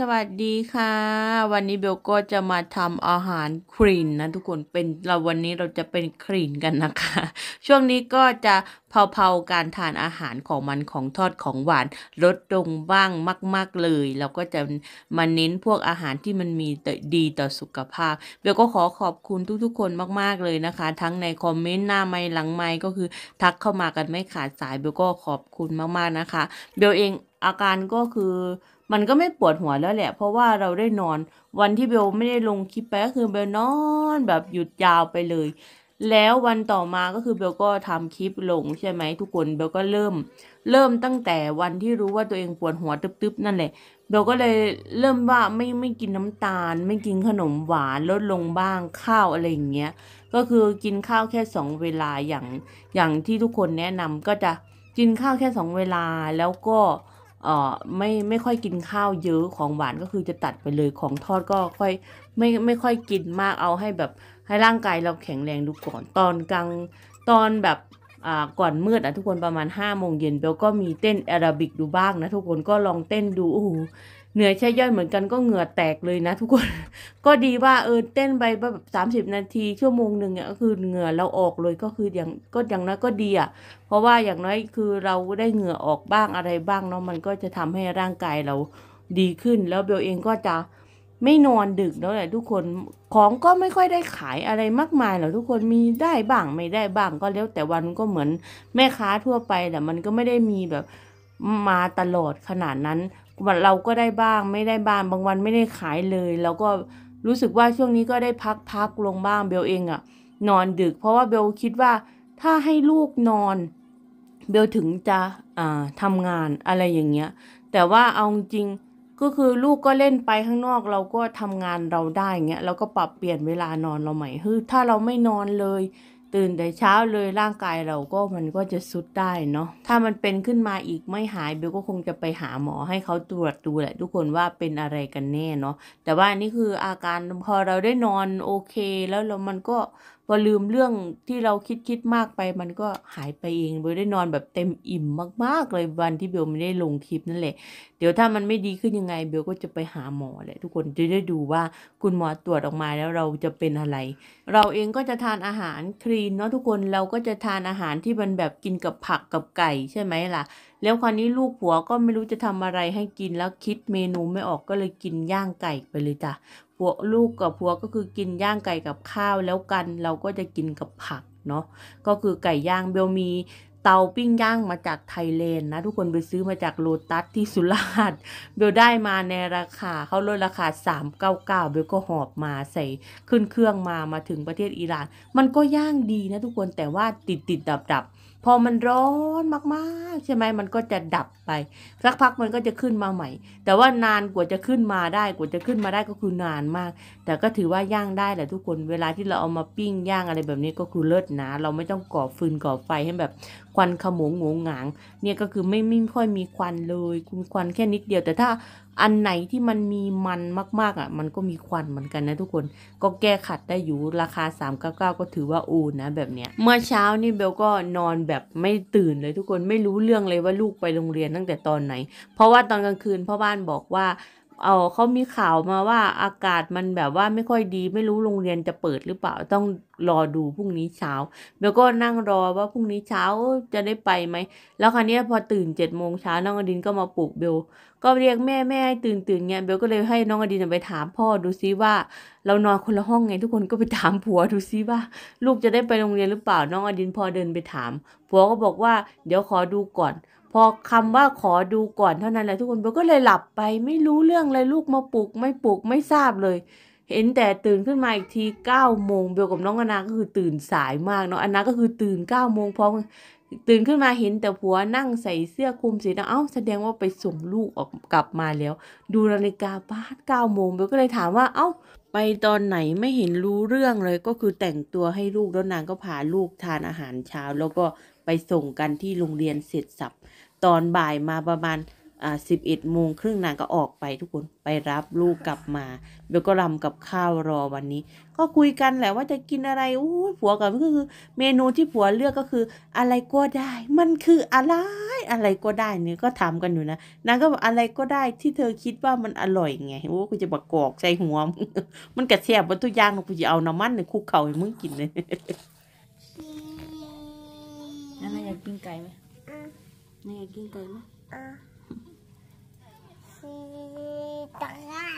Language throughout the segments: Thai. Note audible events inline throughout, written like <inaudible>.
สวัสดีค่ะ วันนี้เบลก็จะมาทำอาหารครีนนะทุกคนเป็นเราวันนี้เราจะเป็นครีนกันนะคะ ช่วงนี้ก็จะเผาๆการทานอาหารของมันของทอดของหวานลดลงบ้างมาก ๆเลย เราก็จะมาเน้นพวกอาหารที่มันมีดีต่อสุขภาพเบลก็ขอขอบคุณทุกๆคนมากๆเลยนะคะ ทั้งในคอมเมนต์หน้าไม้หลังไม้ก็คือ ทักเข้ามากันไม่ขาดสาย เบลก็ขอบคุณมากๆนะคะเบลเองอาการก็คือมันก็ไม่ปวดหัวแล้วแหละ เพราะว่าเราได้นอนวันที่เบลไม่ได้ลงคลิปไปก็คือเบลนอนแบบหยุดยาวไปเลย แล้ววันต่อมาก็คือเบลก็ทำคลิปลงใช่ไหมทุกคนเบลก็เริ่มเริ่มตั้งแต่วันที่รู้ว่าตัวเองปวดหัวตึบๆ นั่นแหละเบลก็เลยเริ่มว่าไม่ไม่กินน้ำตาล ไม่กินขนมหวานลดลงบ้างข้าวอะไรอย่างเงี้ยก็คือกินข้าวแค่สองเวลาอย่างอย่างที่ทุกคนแนะนำก็จะกินข้าวแค่สองเวลาแล้วก็ออไม่ไม่ค่อยกินข้าวเยอะของหวานก็คือจะตัดไปเลยของทอดก็ค่อยไม่ไม่ค่อยกินมากเอาให้แบบให้ร่างกายเราแข็งแรงดูก่อนตอนกลางตอนแบบก่อนมืดอ่ะทุกคนประมาณ5้าโมงเย็นเบลก็มีเต้นแอโรบิกดูบ้างนะทุกคนก็ลองเต้นดูโอ้โหเหนื่อยใช่ย่อยเหมือนกันก็เหงื่อแตกเลยนะทุกคนก็ดีว่าเออเต้นไปแบบสามสิบนาทีชั่วโมงหนึ่งเนี่ยก็คือเหงื่อเราออกเลยก็คืออย่างก็อย่างน้อยก็ดีอ่ะเพราะว่าอย่างน้อยคือเราได้เหงื่อออกบ้างอะไรบ้างเนาะมันก็จะทำให้ร่างกายเราดีขึ้น แล้วเบลเองก็จะไม่นอนดึกแล้วแหละทุกคนของก็ไม่ค่อยได้ขายอะไรมากมายหรอกทุกคนมีได้บ้างไม่ได้บ้างก็แล้วแต่วันก็เหมือนแม่ค้าทั่วไปแต่มันก็ไม่ได้มีแบบมาตลอดขนาดนั้นวันเราก็ได้บ้าง ไม่ได้บ้างบางวันไม่ได้ขายเลยเราก็รู้สึกว่าช่วงนี้ก็ได้พักพักลงบ้าง เบลเองอะนอนดึก เพราะว่าเบลคิดว่าถ้าให้ลูกนอนเบลถึงจะอ่าทำงานอะไรอย่างเงี้ยแต่ว่าเอาจริงก็คือลูกก็เล่นไปข้างนอก เราก็ทำงานเราได้เงี้ยเราก็ปรับเปลี่ยนเวลานอนเราใหม่ฮือถ้าเราไม่นอนเลยตื่นแต่เช้าเลยร่างกายเราก็มันก็จะสุดได้เนาะถ้ามันเป็นขึ้นมาอีกไม่หายเบลก็คงจะไปหาหมอให้เขาตรวจดูแหละทุกคนว่าเป็นอะไรกันแน่เนาะแต่ว่านี่คืออาการพอเราได้นอนโอเคแล้วเรามันก็พอลืมเรื่องที่เราคิดคิดมากไป มันก็หายไปเองเบลได้นอนแบบเต็มอิ่มมาก ๆเลยวันที่เบลไม่ได้ลงคลิปนั่นแหละเดี๋ยวถ้ามันไม่ดีขึ้นยังไง เบลก็จะไปหาหมอแหละทุกคนจะได้ดูว่าคุณหมอตรวจออกมาแล้วเราจะเป็นอะไร เราเองก็จะทานอาหารคลีนเนาะทุกคนเราก็จะทานอาหารที่มันแบบกินกับผักกับไก่ใช่ไหมล่ะแล้วคราวนี้ลูกผัวก็ไม่รู้จะทำอะไรให้กินแล้วคิดเมนูไม่ออกก็เลยกินย่างไก่ไปเลยจ้ะผัวลูกกับผัวก็คือกินย่างไก่กับข้าวแล้วกันเราก็จะกินกับผักเนาะก็คือไก่ย่างเบลมีเตาปิ้งย่างมาจากไทยแลนด์นะทุกคนไปซื้อมาจากโลตัสที่สุราษฎร์เบลได้มาในราคาเขาลดราคา399เบลก็หอบมาใส่ขึ้นเครื่องมามาถึงประเทศอิหร่าน มันก็ย่างดีนะ ทุกคนแต่ว่าติดติดดับดับพอมันร้อนมากๆ ใช่ไหมมันก็จะดับไปสักพักมันก็จะขึ้นมาใหม่ แต่ว่านานกว่าจะขึ้นมาได้ กว่าจะขึ้นมาได้ก็คือนานมาก แต่ก็ถือว่าย่างได้แหละทุกคนเวลาที่เราเอามาปิ้งย่างอะไรแบบนี้ก็คือเลิศนะ เราไม่ต้องก่อฟืนก่อไฟให้แบบควันขโมงงงงาง เนี่ยก็คือไม่ไม่ค่อยมีควันเลยคุณควันแค่นิดเดียวแต่ถ้าอันไหนที่มันมีมันมาก ๆอ่ะมันก็มีควันเหมือนกันนะทุกคนก็แก้ขัดได้อยู่ราคา399ก็ถือว่าอูนะแบบเนี้ยเมื่อเช้านี่เบลก็นอนแบบไม่ตื่นเลยทุกคนไม่รู้เรื่องเลยว่าลูกไปโรงเรียนตั้งแต่ตอนไหน เพราะว่าตอนกลางคืนพ่อบ้านบอกว่าเอาเขามีข่าวมาว่าอากาศมันแบบว่าไม่ค่อยดีไม่รู้โรงเรียนจะเปิดหรือเปล่าต้องรอดูพรุ่งนี้เช้าเบลก็นั่งรอว่าพรุ่งนี้เช้าจะได้ไปไหมแล้วคราวนี้พอตื่นเจ็ดโมงเช้าน้องอดินก็มาปลุกเบลก็เรียกแม่แม่ให้ตื่นตื่นเงี้ยเบลก็เลยให้น้องอดินไปถามพ่อดูซิว่าเรานอนคนละห้องไงทุกคนก็ไปถามผัวดูซิว่า ลูกจะได้ไปโรงเรียนหรือเปล่าน้องอดินพอเดินไปถามผัวก็บอกว่าเดี๋ยวขอดูก่อนพอคำว่าขอดูก่อนเท่านั้นแหละทุกคนเบลก็เลยหลับไปไม่รู้เรื่องเลยลูกมาปลุกไม่ปลุกไม่ทราบเลย เห็นแต่ตื่นขึ้นมาอีกที9ก้าโมงเบลกับน้องอนาก็คือตื่นสายมากเนาะอนาก็คือตื่น9ก้าโมงพร้อมตื่นขึ้นมาเห็นแต่ผัวนั่งใส่เสื้อคลุมสีดำเอ้าแสดงว่าไปส่งลูกออกกลับมาแล้ว ดูนาฬิกาบ้านเก้าโมงเบลก็เลยถามว่าเอ้าไปตอนไหนไม่เห็นรู้เรื่องเลยก็คือแต่งตัวให้ลูกแล้วนางก็พาลูกทานอาหารเช้า แล้วก็ไปส่งกันที่โรงเรียนเสร็จสับตอนบ่ายมาประมาณสิบเอ็ดโมงครึ่งนางก็ออกไปทุกคนไปรับลูกกลับมาเบลก็รำกับข้าวรอวันนี้ ก็คุยกันแหละว่าจะกินอะไรโอ้ผัวกับก็คือเมนูที่ผัวเลือกก็คือ อะไรก็ได้ มันคืออะไร อะไรก็ได้เนี่ยก็ถามกันอยู่นะนางก็บอกอะไรก็ได้ที่เธอคิดว่ามันอร่อยไงโอ้กูจะบอกกอกใจหัวมันกระเทบบนตัุย่างกูจะเอาน้ำมันเนี่ยคุกเข่าให้มึงกินเลยนั่นอยากกินไก่ไหม Nayagin tayo mo? Ah. <laughs> Si Tanga.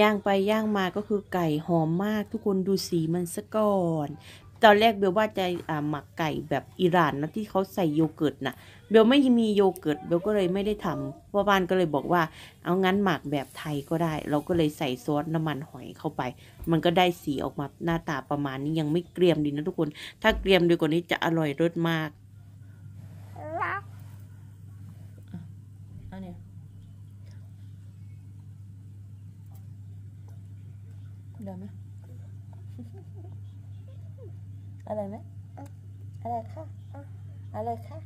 ย่างไปย่างมาก็คือไก่หอมมากทุกคนดูสีมันซะก่อนตอนแรกเบลว่าจะหมักไก่แบบอิหร่านนะที่เขาใส่โยเกิร์ตนะเบลไม่มีโยเกิร์ตเบลก็เลยไม่ได้ทำพ่อบ้านก็เลยบอกว่า เอางั้นหมักแบบไทยก็ได้ เราก็เลยใส่ซอสน้ำมันหอยเข้าไป มันก็ได้สีออกมาหน้าตาประมาณนี้ยังไม่เกรียมดีนะทุกคน ถ้าเกรียมดีกว่านี้จะอร่อยรสมากเดี๋ยวไหมอะไรไหมอะไรค่ะอะไรค่ะ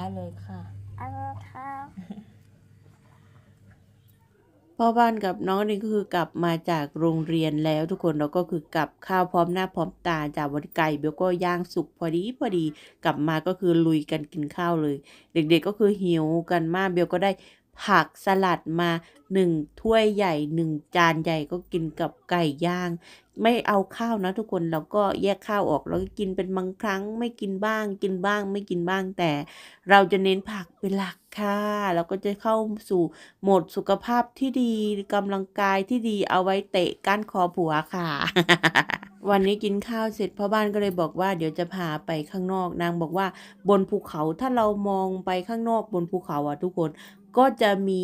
อะไรค่ะอะไรค่ะพ่อบ้านกับน้องนี่ก็คือกลับมาจากโรงเรียนแล้วทุกคนเราก็คือกลับข้าวพร้อมหน้าพร้อมตาจากวันไก่เบลก็ย่างสุกพอดีพอดีกลับมาก็คือลุยกันกินข้าวเลย เด็ก ๆ ก็คือหิวกันมากเบลก็ได้ผักสลัดมาหนึ่งถ้วยใหญ่หนึ่งจานใหญ่ก็กินกับไก่ย่าง ไม่เอาข้าวนะ ทุกคนเราก็แยกข้าวออก เราก็กินเป็นบางครั้งไม่กินบ้างกินบ้างไม่กินบ้าง แต่เราจะเน้นผักเป็นหลักค่ะเราก็จะเข้าสู่โหมดสุขภาพที่ดีกำลังกายที่ดีเอาไว้ เตะก้านคอผัวค่ะ วันนี้กินข้าวเสร็จพ่อบ้านก็เลยบอกว่า เดี๋ยวจะพาไปข้างนอกนางบอกว่าบนภูเขาถ้าเรามองไปข้างนอกบนภูเขาอะทุกคนก็จะมี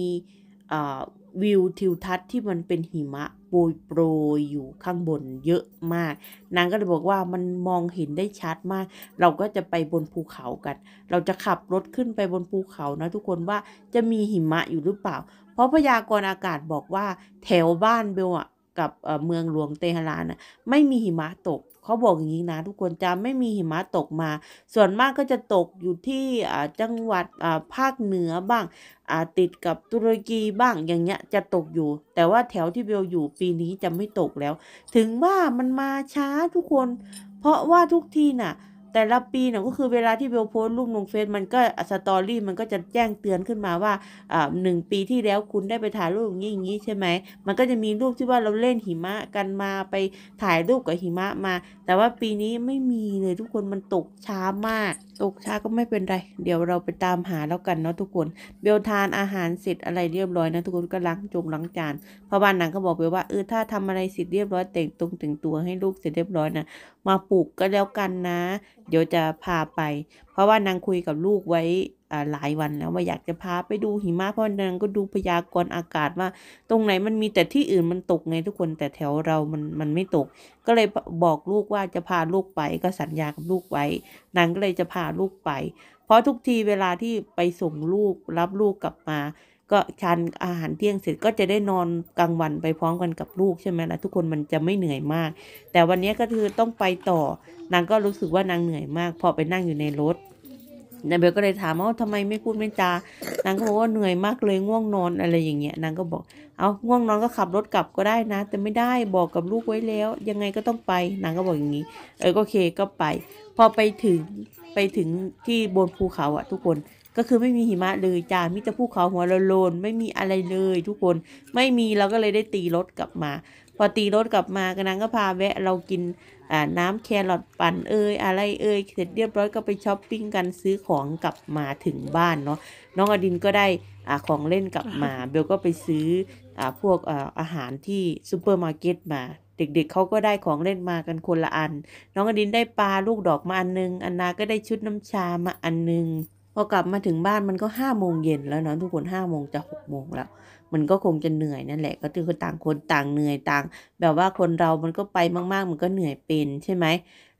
วิวทิวทัศน์ที่มันเป็นหิมะโปรยโปรยอยู่ข้างบนเยอะมาก นางก็เลยบอกว่ามันมองเห็นได้ชัดมาก เราก็จะไปบนภูเขากัน เราจะขับรถขึ้นไปบนภูเขานะทุกคนว่าจะมีหิมะอยู่หรือเปล่า เพราะพยากรณ์อากาศบอกว่าแถวบ้านเบลอะกับเมืองหลวงเตหะรานะไม่มีหิมะตกเขาบอกอย่างนี้นะ ทุกคนจำไม่มีหิมะตกมา ส่วนมากก็จะตกอยู่ที่จังหวัดภาคเหนือบ้าง ติดกับตุรกีบ้างอย่างเงี้ยจะตกอยู่ แต่ว่าแถวที่เบลอยู่ปีนี้จะไม่ตกแล้ว ถึงว่ามันมาช้าทุกคน เพราะว่าทุกทีน่ะแต่ละปีเนี่ยก็คือเวลาที่เบลโพสรูปลงเฟซมันก็สตอรี่มันก็จะแจ้งเตือนขึ้นมาว่าอ่าหนึ่งปีที่แล้วคุณได้ไปถ่ายรูปอย่างนี้อย่างนี้ใช่ไหมมันก็จะมีรูปที่ว่าเราเล่นหิมะกันมาไปถ่ายรูปกับหิมะมา แต่ว่าปีนี้ไม่มีเลยทุกคนมันตกช้ามาก ตกช้าก็ไม่เป็นไร เดี๋ยวเราไปตามหาแล้วกันเนาะทุกคน เบลทานอาหารเสร็จอะไรเรียบร้อยนะทุกคนก็ล้างจงล้างจานพอบ้านนังก็บอกไปว่าเออถ้าทำอะไรเสร็จเรียบร้อย แต่งตรงแต่งตัวให้ลูกเสร็จเรียบร้อยนะมาปลูกก็แล้วกันนะเดี๋ยวจะพาไป เพราะว่านางคุยกับลูกไว้หลายวันแล้วว่าอยากจะพาไปดูหิมะ เพราะนางก็ดูพยากรณ์อากาศว่า ตรงไหนมันมีแต่ที่อื่นมันตกไงทุกคนแต่แถวเรามันมันไม่ตก ก็เลยบอกลูกว่าจะพาลูกไป ก็สัญญากับลูกไว้ นางก็เลยจะพาลูกไป เพราะทุกทีเวลาที่ไปส่งลูกรับลูกกลับมาก็ชันอาหารเที่ยงเสร็จก็จะได้นอนกลางวันไปพร้อมกันกับลูกใช่ไหมล่ะทุกคนมันจะไม่เหนื่อยมาก แต่วันนี้ก็คือต้องไปต่อนางก็รู้สึกว่านางเหนื่อยมากพอไปนั่งอยู่ในรถนางเบลก็เลยถามว่าทำไมไม่พูดไม่จานางก็บอกว่าเหนื่อยมากเลยง่วงนอนอะไรอย่างเงี้ยนางก็บอก เอาง่วงนอนก็ขับรถกลับก็ได้นะแต่ไม่ได้บอกกับลูกไว้แล้ว ยังไงก็ต้องไปนางก็บอกอย่างนี้เออโอเคก็ไป พอไปถึงไปถึงที่บนภูเขาอะทุกคนก็คือไม่มีหิมะเลยจ้ามิจะภูเขาหัวโลนไม่มีอะไรเลยทุกคน ไม่มีเราก็เลยได้ตีรถกลับมา พอตีรถกลับมากนางก็พาแวะเรากินน้ำแครอทปั่นเอ้ยอะไรเอ้ยเสร็จเรียบร้อยก็ไปช้อปปิ้งกันซื้อของกลับมาถึงบ้านเนาะน้องอดินก็ได้ของเล่นกลับมาเบลก็ไปซื้ออพวกอาหารที่ซูเปอร์มาร์เก็ตมา เด็กๆเเขาก็ได้ของเล่นมากันคนละอัน น้องอดินได้ปลาลูกดอกมาอันนึงอันนาก็ได้ชุดน้ำชามาอันนึงพอกลับมาถึงบ้านมันก็ห้าโมงเย็นแล้วเนาะทุกคนห้าโมงจะหกโมงแล้ว มันก็คงจะเหนื่อยนั่นแหละก็คือต่างคนต่างเหนื่อยต่าง แบบว่าคนเรามันก็ไปมากๆมันก็เหนื่อยเป็นใช่ไหม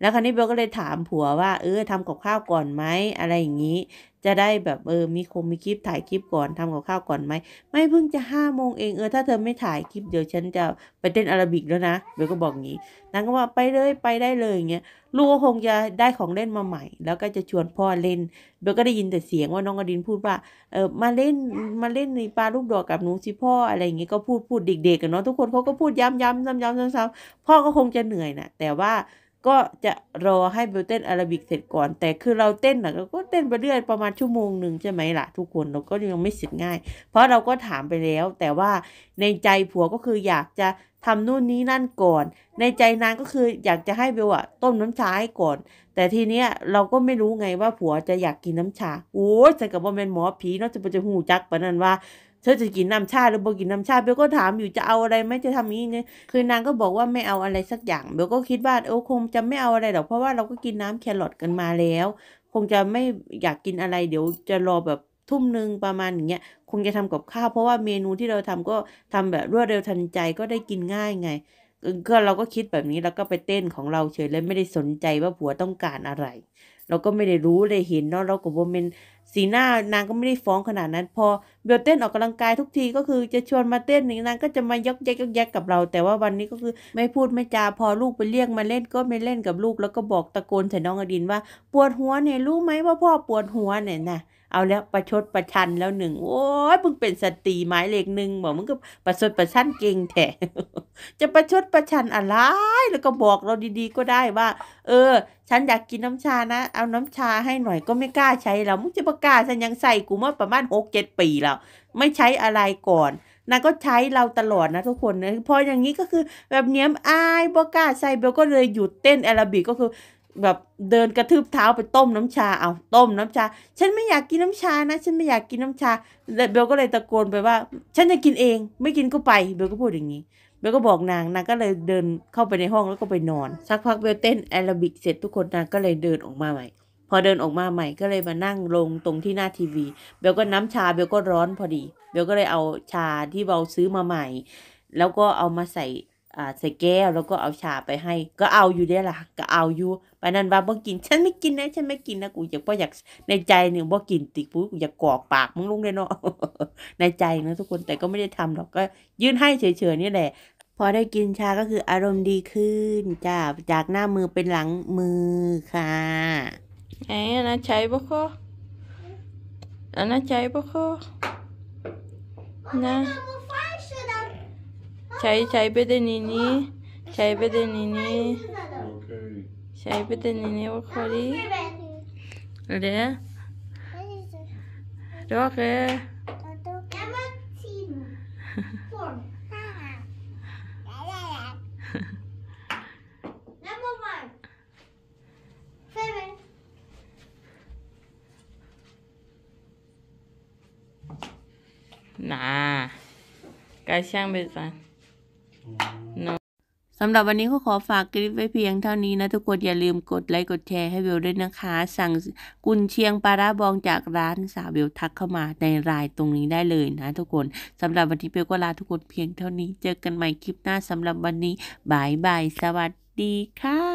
แล้วคราวนี้เบลก็เลยถามผัวว่า เออทำกับข้าวก่อนไหมอะไรอย่างนี้ จะได้แบบเออมีคงมีคลิปถ่ายคลิปก่อนทำกับข้าวก่อนไหม ไม่เพิ่งจะห้าโมงเองเออถ้าเธอไม่ถ่ายคลิปเดี๋ยวฉันจะไปเต้นอาราบิกแล้วนะเบลก็บอกงี้นางก็ว่าไปเลยไปได้เลยอย่างเงี้ยลูกก็คงจะได้ของเล่นมาใหม่ แล้วก็จะชวนพ่อเล่นเบลก็ได้ยินแต่เสียงว่าน้องอดินพูดว่าเออมาเล่นมาเล่นในปลาลูกดอกกับหนูสิพ่ออะไรอย่างเงี้ยก็พูดพูดเด็ก ๆ กันเนาะทุกคนเขาก็พูดย้ำๆซ้ำๆซ้ำๆพ่อก็คงจะเหนื่อยนะแต่ว่าก็จะรอให้บิวเต้นอาราบิกเสร็จก่อน แต่คือเราเต้นนะเราก็เต้นไปเรื่อยประมาณชั่วโมงหนึ่งใช่ไหมล่ะ ทุกคนเราก็ยังไม่เสร็จง่าย เพราะเราก็ถามไปแล้ว แต่ว่า ในใจผัวก็คืออยากจะทำนู่นนี้นั่นก่อน ในใจนางก็คืออยากจะให้เบลอะต้มน้ำชาให้ก่อน แต่ทีเนี้ยเราก็ไม่รู้ไงว่าผัวจะอยากกินน้ำชาโอ้ยใส่กับว่าเป็นหมอผีเนาะจะไปจะหูจักปะนั้นว่าเธอจะกินน้ำชาหรือบ่กินน้ำชาเบลก็ถามอยู่จะเอาอะไรไหมจะทำนี้เนี่ยคือนางก็บอกว่าไม่เอาอะไรสักอย่างเบลก็คิดว่าโอ้คงจะไม่เอาอะไรหรอก เพราะว่าเราก็กินน้ำแครอทกันมาแล้ว คงจะไม่อยากกินอะไร เดี๋ยวจะรอแบบทุ่มหนึ่งประมาณอย่างเงี้ย คงจะทำกับข้าว เพราะว่าเมนูที่เราทำก็ทำแบบรวดเร็วทันใจก็ได้กินง่ายไงก็เราก็คิดแบบนี้แล้วก็ไปเต้นของเราเฉยเลยไม่ได้สนใจว่าผัวต้องการอะไร เราก็ไม่ได้รู้เลยเห็นเนาะเราก็บ่เป็นสีหน้านางก็ไม่ได้ฟ้องขนาดนั้น พอเบลเต้นออกกำลังกายทุกที ก็คือจะชวนมาเต้นนี่นางก็จะมายกแยกยกแยกกับเรา แต่ว่าวันนี้ก็คือไม่พูดไม่จาพอลูกไปเรียกมาเล่นก็ไม่เล่นกับลูกแล้วก็บอกตะโกนใส่น้องอดินว่าปวดหัวเนี่ยรู้ไหมว่าพ่อปวดหัวเนี่ยนะเอาแล้วประชดประชันแล้วหนึ่งโอ้ยมึงเป็นสตรีหมายเลขหนึ่งบอกมึงก็ประชดประชันเก่งแท้จะประชดประชันอะไร แล้วก็บอกเราดีๆก็ได้ว่าเออ ฉันอยากกินน้ำชานะ เอาน้ำชาให้หน่อยก็ไม่กล้าใช้แล้วมึงจะประกาศฉันยังใส่กูมาประมาณหกเจ็ดปีแล้วไม่ใช้อะไรก่อนนางก็ใช้เราตลอดนะทุกคนนะพออย่างนี้ก็คือแบบเนี้ยอายบกล้าใส่เบลก็เลยหยุดเต้นแอรบีกก็คือแบบเดินกระทืบเท้าไปต้มน้ำชา เอาต้มน้ำชา ฉันไม่อยากกินน้ำชานะ ฉันไม่อยากกินน้ำชา เบลก็เลยตะโกนไปว่า ฉันจะกินเอง ไม่กินก็ไป เบลก็พูดอย่างนี้ เบลก็บอกนาง นางก็เลยเดินเข้าไปในห้องแล้วก็ไปนอน สักพักเบลเต้นแอโรบิก เสร็จทุกคน นางก็เลยเดินออกมาใหม่ พอเดินออกมาใหม่ก็เลยมานั่งลงตรงที่หน้าทีวี เบลก็น้ำชา เบลก็ร้อนพอดี เบลก็เลยเอาชาที่เบลซื้อมาใหม่ แล้วก็เอามาใส่อ่าใส่แก้วแล้วก็เอาชาไปให้ก็เอาอยู่ได้ล่ะ ก็เอาอยู่ปนั้นว่าบ่กิน ฉันไม่กินนะฉันไม่กินนะ กูอยากบ่อยากในใจหนึ่งบ่กินติปุ๊บอยากกอกปากมึงลุงแน่เนาะในใจนะทุกคนแต่ก็ไม่ได้ทำหรอกก็ยื่นให้เฉยๆนี่แหละ พอได้กินชาก็คืออารมณ์ดีขึ้นจ้าจากหน้ามือเป็นหลังมือค่ะไอ้นะใช้บ่คะอันนัใช้บ่คะนะ Çayı çay beden ini. Çay beden ini. Çay beden ini bakari. Öyle. Roke. <laughs> Nah, kasih yang besar. สำหรับวันนี้ก็ขอฝากคลิปไว้เพียงเท่านี้นะทุกคนอย่าลืมกดไลค์กดแชร์ให้เบลด้วยนะคะ สั่งกุนเชียงปลาราบองจากร้านสาวเบลทักเข้ามาในรายตรงนี้ได้เลยนะทุกคนสำหรับวันนี้เบลก็ลาทุกคนเพียงเท่านี้เจอกันใหม่คลิปหน้าสำหรับวันนี้บายบายสวัสดีค่ะ